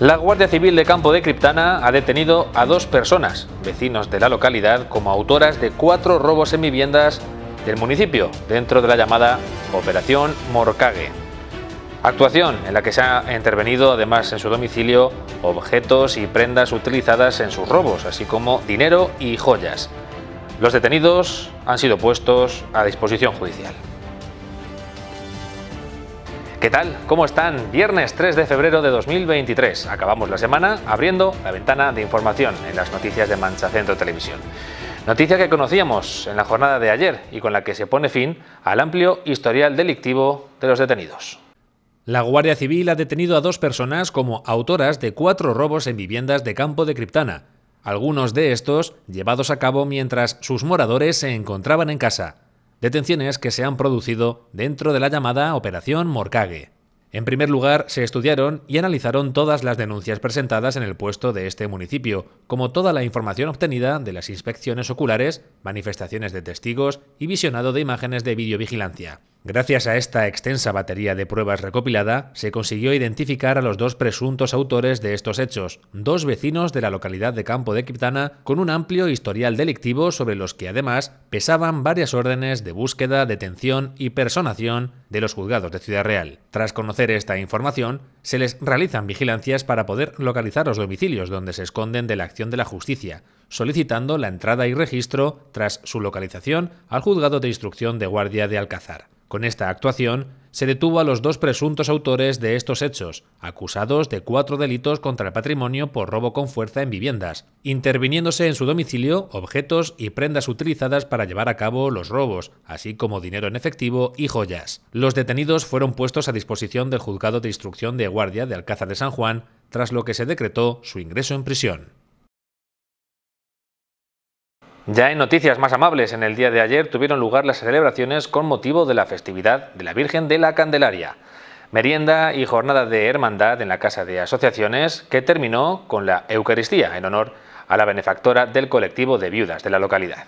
La Guardia Civil de Campo de Criptana ha detenido a dos personas, vecinos de la localidad, como autoras de cuatro robos en viviendas del municipio, dentro de la llamada Operación Morcague. Actuación en la que se ha intervenido además en su domicilio objetos y prendas utilizadas en sus robos, así como dinero y joyas. Los detenidos han sido puestos a disposición judicial. ¿Qué tal? ¿Cómo están? Viernes 3 de febrero de 2023. Acabamos la semana abriendo la ventana de información en las noticias de Mancha Centro Televisión. Noticia que conocíamos en la jornada de ayer y con la que se pone fin al amplio historial delictivo de los detenidos. La Guardia Civil ha detenido a dos personas como autoras de cuatro robos en viviendas de campo de Criptana, algunos de estos llevados a cabo mientras sus moradores se encontraban en casa detenciones que se han producido dentro de la llamada Operación Morcague. En primer lugar, se estudiaron y analizaron todas las denuncias presentadas en el puesto de este municipio, como toda la información obtenida de las inspecciones oculares, manifestaciones de testigos y visionado de imágenes de videovigilancia. Gracias a esta extensa batería de pruebas recopilada, se consiguió identificar a los dos presuntos autores de estos hechos, dos vecinos de la localidad de Campo de Criptana, con un amplio historial delictivo sobre los que además pesaban varias órdenes de búsqueda, detención y personación de los juzgados de Ciudad Real. Tras conocer esta información, se les realizan vigilancias para poder localizar los domicilios donde se esconden de la acción de la justicia, solicitando la entrada y registro tras su localización al juzgado de instrucción de guardia de Alcázar. Con esta actuación, se detuvo a los dos presuntos autores de estos hechos, acusados de cuatro delitos contra el patrimonio por robo con fuerza en viviendas, interviniéndose en su domicilio objetos y prendas utilizadas para llevar a cabo los robos, así como dinero en efectivo y joyas. Los detenidos fueron puestos a disposición del juzgado de instrucción de guardia de Alcázar de San Juan, tras lo que se decretó su ingreso en prisión. Ya en noticias más amables, en el día de ayer tuvieron lugar las celebraciones con motivo de la festividad de la Virgen de la Candelaria. Merienda y jornada de hermandad en la Casa de Asociaciones que terminó con la Eucaristía en honor a la benefactora del colectivo de viudas de la localidad.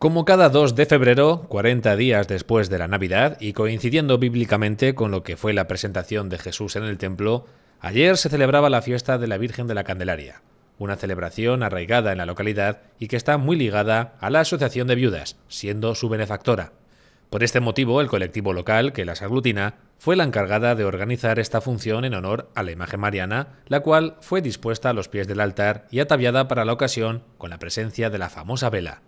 Como cada 2 de febrero, 40 días después de la Navidad y coincidiendo bíblicamente con lo que fue la presentación de Jesús en el templo, ayer se celebraba la fiesta de la Virgen de la Candelaria una celebración arraigada en la localidad y que está muy ligada a la Asociación de Viudas, siendo su benefactora. Por este motivo, el colectivo local que las aglutina fue la encargada de organizar esta función en honor a la imagen mariana, la cual fue dispuesta a los pies del altar y ataviada para la ocasión con la presencia de la famosa vela.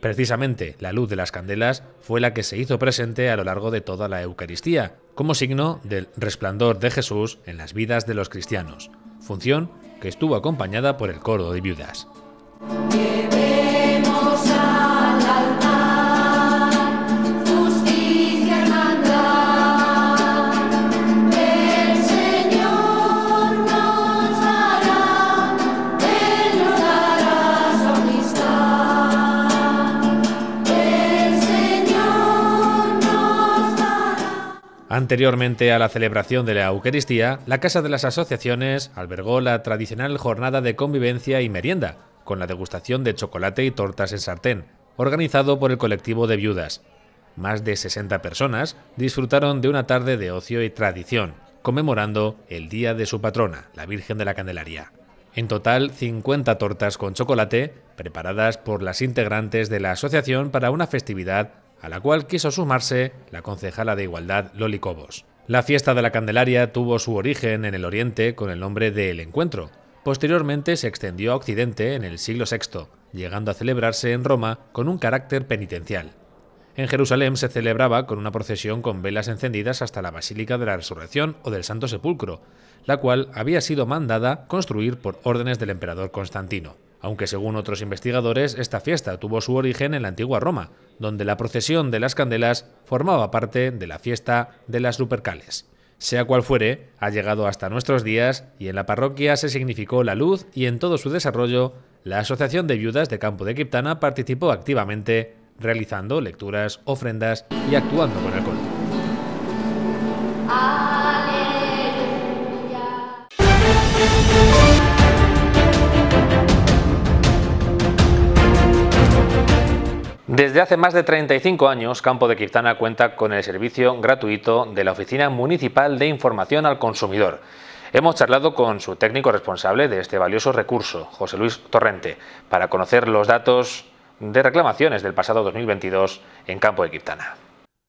Precisamente, la luz de las candelas fue la que se hizo presente a lo largo de toda la Eucaristía, como signo del resplandor de Jesús en las vidas de los cristianos, función que estuvo acompañada por el coro de viudas. Anteriormente a la celebración de la Eucaristía, la Casa de las Asociaciones albergó la tradicional jornada de convivencia y merienda, con la degustación de chocolate y tortas en sartén, organizado por el colectivo de viudas. Más de 60 personas disfrutaron de una tarde de ocio y tradición, conmemorando el día de su patrona, la Virgen de la Candelaria. En total, 50 tortas con chocolate, preparadas por las integrantes de la asociación para una festividad a la cual quiso sumarse la concejala de Igualdad Lolicobos. La fiesta de la Candelaria tuvo su origen en el Oriente con el nombre de El Encuentro. Posteriormente se extendió a Occidente en el siglo VI, llegando a celebrarse en Roma con un carácter penitencial. En Jerusalén se celebraba con una procesión con velas encendidas hasta la Basílica de la Resurrección o del Santo Sepulcro, la cual había sido mandada construir por órdenes del emperador Constantino aunque según otros investigadores esta fiesta tuvo su origen en la antigua Roma, donde la procesión de las candelas formaba parte de la fiesta de las Lupercales. Sea cual fuere, ha llegado hasta nuestros días y en la parroquia se significó la luz y en todo su desarrollo, la Asociación de Viudas de Campo de Quiptana participó activamente, realizando lecturas, ofrendas y actuando con alcohol. Desde hace más de 35 años, Campo de Quiptana cuenta con el servicio gratuito de la Oficina Municipal de Información al Consumidor. Hemos charlado con su técnico responsable de este valioso recurso, José Luis Torrente, para conocer los datos de reclamaciones del pasado 2022 en Campo de Quiptana.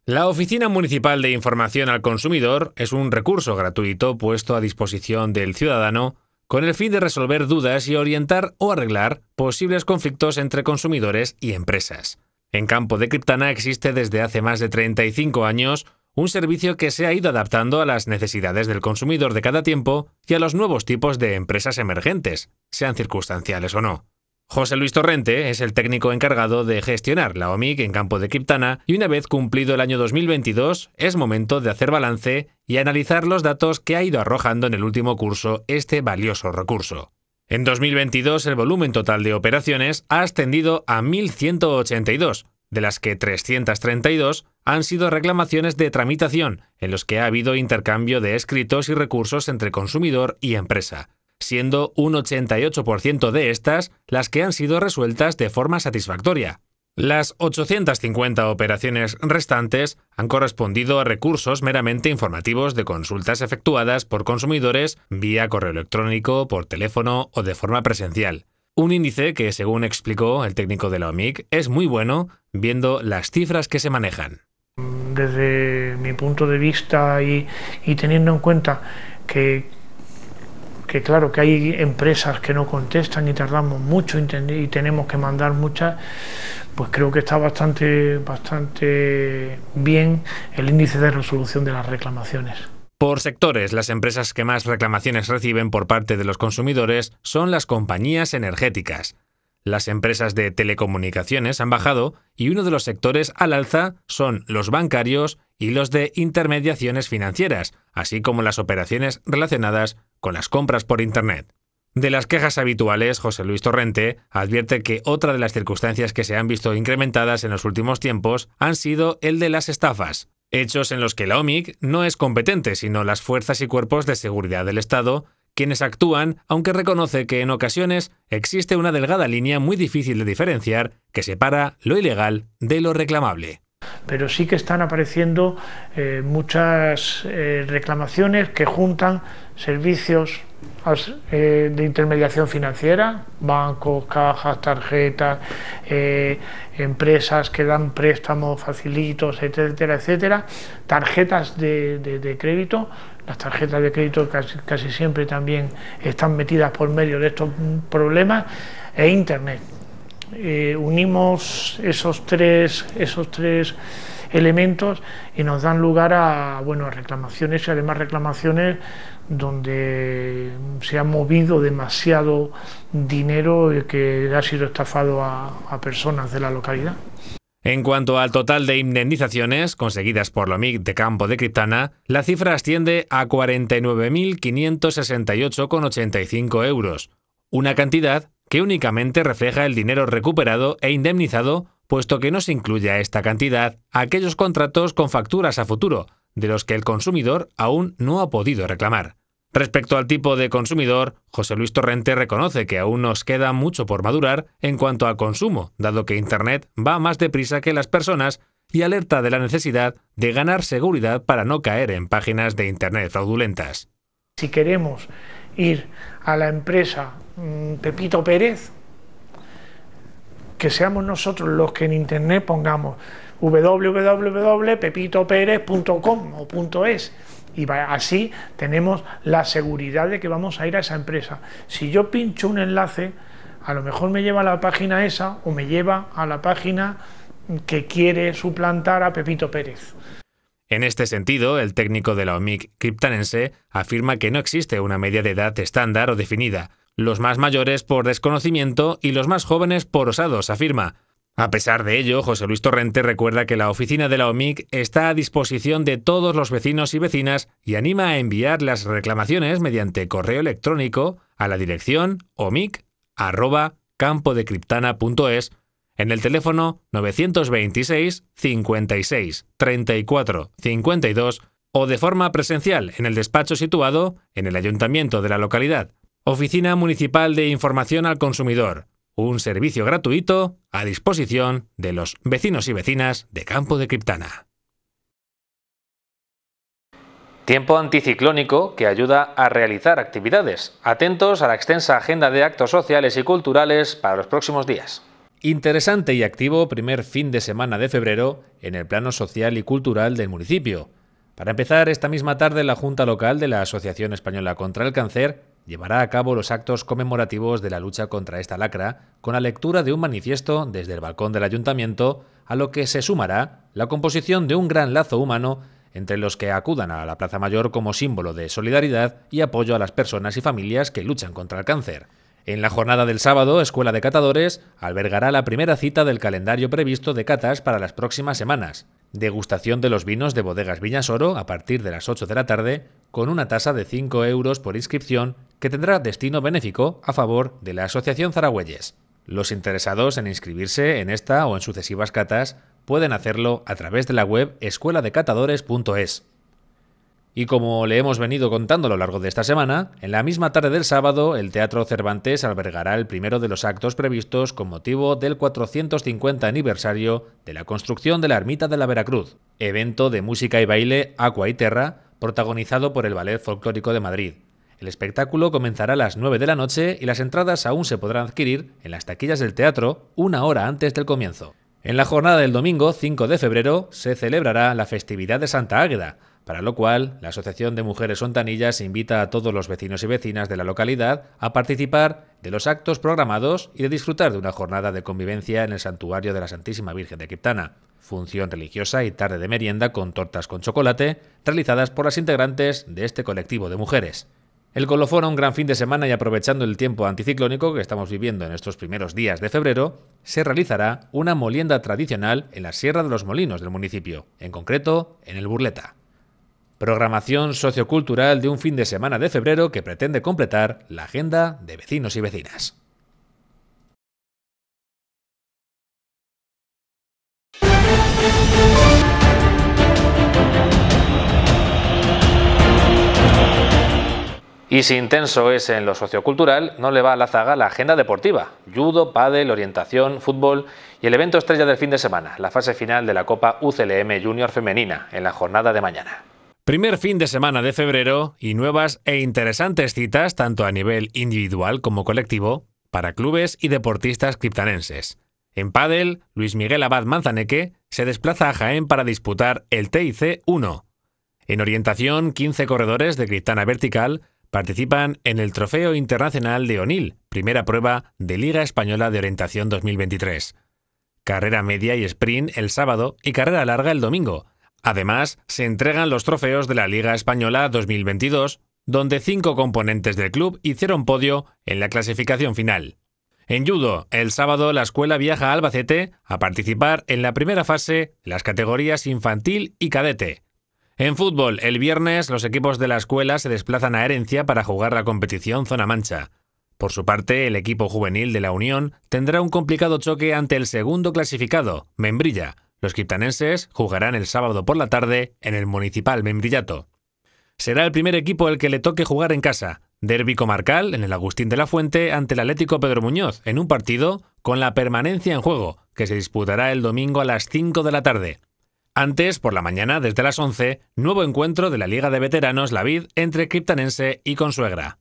La Oficina Municipal de Información al Consumidor es un recurso gratuito puesto a disposición del ciudadano con el fin de resolver dudas y orientar o arreglar posibles conflictos entre consumidores y empresas. En campo de Criptana existe desde hace más de 35 años un servicio que se ha ido adaptando a las necesidades del consumidor de cada tiempo y a los nuevos tipos de empresas emergentes, sean circunstanciales o no. José Luis Torrente es el técnico encargado de gestionar la OMIC en campo de Criptana y una vez cumplido el año 2022 es momento de hacer balance y analizar los datos que ha ido arrojando en el último curso este valioso recurso. En 2022 el volumen total de operaciones ha ascendido a 1.182, de las que 332 han sido reclamaciones de tramitación, en los que ha habido intercambio de escritos y recursos entre consumidor y empresa, siendo un 88% de estas las que han sido resueltas de forma satisfactoria, las 850 operaciones restantes han correspondido a recursos meramente informativos de consultas efectuadas por consumidores vía correo electrónico, por teléfono o de forma presencial. Un índice que, según explicó el técnico de la OMIC, es muy bueno viendo las cifras que se manejan. Desde mi punto de vista y, teniendo en cuenta que, que claro que hay empresas que no contestan y tardamos mucho y tenemos que mandar muchas, pues creo que está bastante, bastante bien el índice de resolución de las reclamaciones. Por sectores, las empresas que más reclamaciones reciben por parte de los consumidores son las compañías energéticas. Las empresas de telecomunicaciones han bajado y uno de los sectores al alza son los bancarios y los de intermediaciones financieras, así como las operaciones relacionadas con las compras por Internet. De las quejas habituales, José Luis Torrente advierte que otra de las circunstancias que se han visto incrementadas en los últimos tiempos han sido el de las estafas, hechos en los que la OMIC no es competente, sino las fuerzas y cuerpos de seguridad del Estado, quienes actúan, aunque reconoce que en ocasiones existe una delgada línea muy difícil de diferenciar que separa lo ilegal de lo reclamable pero sí que están apareciendo eh, muchas eh, reclamaciones que juntan servicios eh, de intermediación financiera, bancos, cajas, tarjetas, empresas que dan préstamos, facilitos, etcétera, etcétera, tarjetas de, crédito, las tarjetas de crédito casi, casi siempre también están metidas por medio de estos problemas, e Internet. Eh, unimos esos tres, esos tres elementos y nos dan lugar a bueno, reclamaciones y además reclamaciones donde se ha movido demasiado dinero que ha sido estafado a, personas de la localidad. En cuanto al total de indemnizaciones conseguidas por la MIG de Campo de Criptana, la cifra asciende a 49.568,85 euros, una cantidad que únicamente refleja el dinero recuperado e indemnizado, puesto que no se incluye a esta cantidad aquellos contratos con facturas a futuro, de los que el consumidor aún no ha podido reclamar. Respecto al tipo de consumidor, José Luis Torrente reconoce que aún nos queda mucho por madurar en cuanto a consumo, dado que Internet va más deprisa que las personas y alerta de la necesidad de ganar seguridad para no caer en páginas de Internet fraudulentas. Si queremos ir a la empresa mm, Pepito Pérez, que seamos nosotros los que en internet pongamos www.pepitoperez.com o .es y así tenemos la seguridad de que vamos a ir a esa empresa. Si yo pincho un enlace, a lo mejor me lleva a la página esa o me lleva a la página que quiere suplantar a Pepito Pérez. En este sentido, el técnico de la OMIC criptanense afirma que no existe una media de edad estándar o definida, los más mayores por desconocimiento y los más jóvenes por osados, afirma. A pesar de ello, José Luis Torrente recuerda que la oficina de la OMIC está a disposición de todos los vecinos y vecinas y anima a enviar las reclamaciones mediante correo electrónico a la dirección omic.campodecriptana.es en el teléfono 926 56 34 52 o de forma presencial en el despacho situado en el ayuntamiento de la localidad. Oficina Municipal de Información al Consumidor, un servicio gratuito a disposición de los vecinos y vecinas de Campo de Criptana. Tiempo anticiclónico que ayuda a realizar actividades. Atentos a la extensa agenda de actos sociales y culturales para los próximos días. Interesante y activo primer fin de semana de febrero en el plano social y cultural del municipio. Para empezar, esta misma tarde la Junta Local de la Asociación Española contra el Cáncer llevará a cabo los actos conmemorativos de la lucha contra esta lacra con la lectura de un manifiesto desde el balcón del ayuntamiento, a lo que se sumará la composición de un gran lazo humano entre los que acudan a la Plaza Mayor como símbolo de solidaridad y apoyo a las personas y familias que luchan contra el cáncer. En la jornada del sábado, Escuela de Catadores albergará la primera cita del calendario previsto de catas para las próximas semanas. Degustación de los vinos de bodegas Viñas Oro a partir de las 8 de la tarde, con una tasa de 5 euros por inscripción que tendrá destino benéfico a favor de la Asociación Zaragüeyes. Los interesados en inscribirse en esta o en sucesivas catas pueden hacerlo a través de la web escueladecatadores.es. Y como le hemos venido contando a lo largo de esta semana, en la misma tarde del sábado el Teatro Cervantes albergará el primero de los actos previstos con motivo del 450 aniversario de la construcción de la Ermita de la Veracruz, evento de música y baile Aqua y Terra, protagonizado por el Ballet Folclórico de Madrid. El espectáculo comenzará a las 9 de la noche y las entradas aún se podrán adquirir en las taquillas del teatro una hora antes del comienzo. En la jornada del domingo 5 de febrero se celebrará la festividad de Santa Águeda, para lo cual la Asociación de Mujeres Sontanillas invita a todos los vecinos y vecinas de la localidad a participar de los actos programados y de disfrutar de una jornada de convivencia en el santuario de la Santísima Virgen de Criptana, función religiosa y tarde de merienda con tortas con chocolate realizadas por las integrantes de este colectivo de mujeres. El colofón a un gran fin de semana y aprovechando el tiempo anticiclónico que estamos viviendo en estos primeros días de febrero, se realizará una molienda tradicional en la Sierra de los Molinos del municipio, en concreto en el Burleta programación sociocultural de un fin de semana de febrero que pretende completar la agenda de vecinos y vecinas. Y si intenso es en lo sociocultural, no le va a la zaga la agenda deportiva. Judo, pádel, orientación, fútbol y el evento estrella del fin de semana, la fase final de la Copa UCLM Junior Femenina, en la jornada de mañana. Primer fin de semana de febrero y nuevas e interesantes citas tanto a nivel individual como colectivo para clubes y deportistas criptanenses. En pádel, Luis Miguel Abad Manzaneque se desplaza a Jaén para disputar el TIC 1. En orientación, 15 corredores de criptana vertical participan en el Trofeo Internacional de Onil, primera prueba de Liga Española de Orientación 2023. Carrera media y sprint el sábado y carrera larga el domingo, Además, se entregan los trofeos de la Liga Española 2022, donde cinco componentes del club hicieron podio en la clasificación final. En judo, el sábado la escuela viaja a Albacete a participar en la primera fase las categorías infantil y cadete. En fútbol, el viernes los equipos de la escuela se desplazan a Herencia para jugar la competición Zona Mancha. Por su parte, el equipo juvenil de la Unión tendrá un complicado choque ante el segundo clasificado, Membrilla, los criptanenses jugarán el sábado por la tarde en el Municipal Membrillato. Será el primer equipo el que le toque jugar en casa. Derbi comarcal en el Agustín de la Fuente ante el Atlético Pedro Muñoz, en un partido con la permanencia en juego, que se disputará el domingo a las 5 de la tarde. Antes, por la mañana, desde las 11, nuevo encuentro de la Liga de Veteranos La Vid entre Criptanense y Consuegra.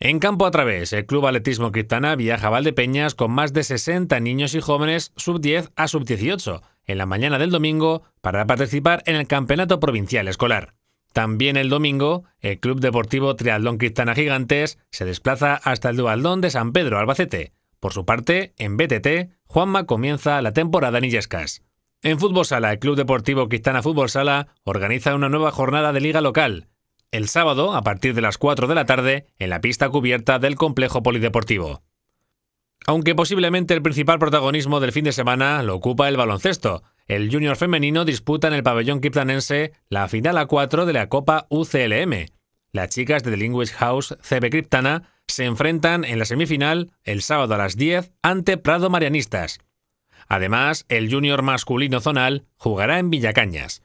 En campo a través, el Club Atletismo Criptana viaja a Valdepeñas con más de 60 niños y jóvenes sub 10 a sub 18 en la mañana del domingo para participar en el Campeonato Provincial Escolar. También el domingo, el Club Deportivo Triatlón Cristana Gigantes se desplaza hasta el Dualdón de San Pedro Albacete. Por su parte, en BTT, Juanma comienza la temporada en Illescas. En Fútbol Sala, el Club Deportivo Cristana Fútbol Sala organiza una nueva jornada de liga local. El sábado, a partir de las 4 de la tarde, en la pista cubierta del complejo polideportivo. Aunque posiblemente el principal protagonismo del fin de semana lo ocupa el baloncesto. El Junior femenino disputa en el pabellón kiptanense la final a 4 de la Copa UCLM. Las chicas de The Language House CB Criptana se enfrentan en la semifinal el sábado a las 10 ante Prado Marianistas. Además, el Junior masculino zonal jugará en Villacañas.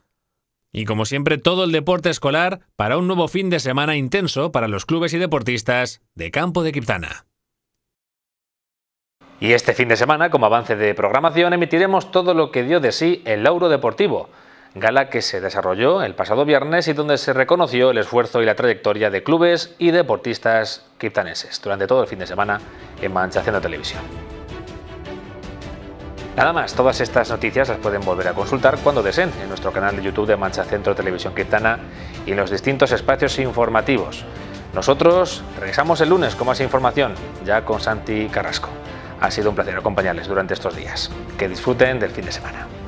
Y como siempre, todo el deporte escolar para un nuevo fin de semana intenso para los clubes y deportistas de Campo de Criptana. Y este fin de semana, como avance de programación, emitiremos todo lo que dio de sí el Lauro Deportivo, gala que se desarrolló el pasado viernes y donde se reconoció el esfuerzo y la trayectoria de clubes y deportistas criptaneses durante todo el fin de semana en Mancha Centro Televisión. Nada más, todas estas noticias las pueden volver a consultar cuando deseen en nuestro canal de YouTube de Mancha Centro Televisión Criptana y en los distintos espacios informativos. Nosotros regresamos el lunes con más información, ya con Santi Carrasco. Ha sido un placer acompañarles durante estos días. Que disfruten del fin de semana.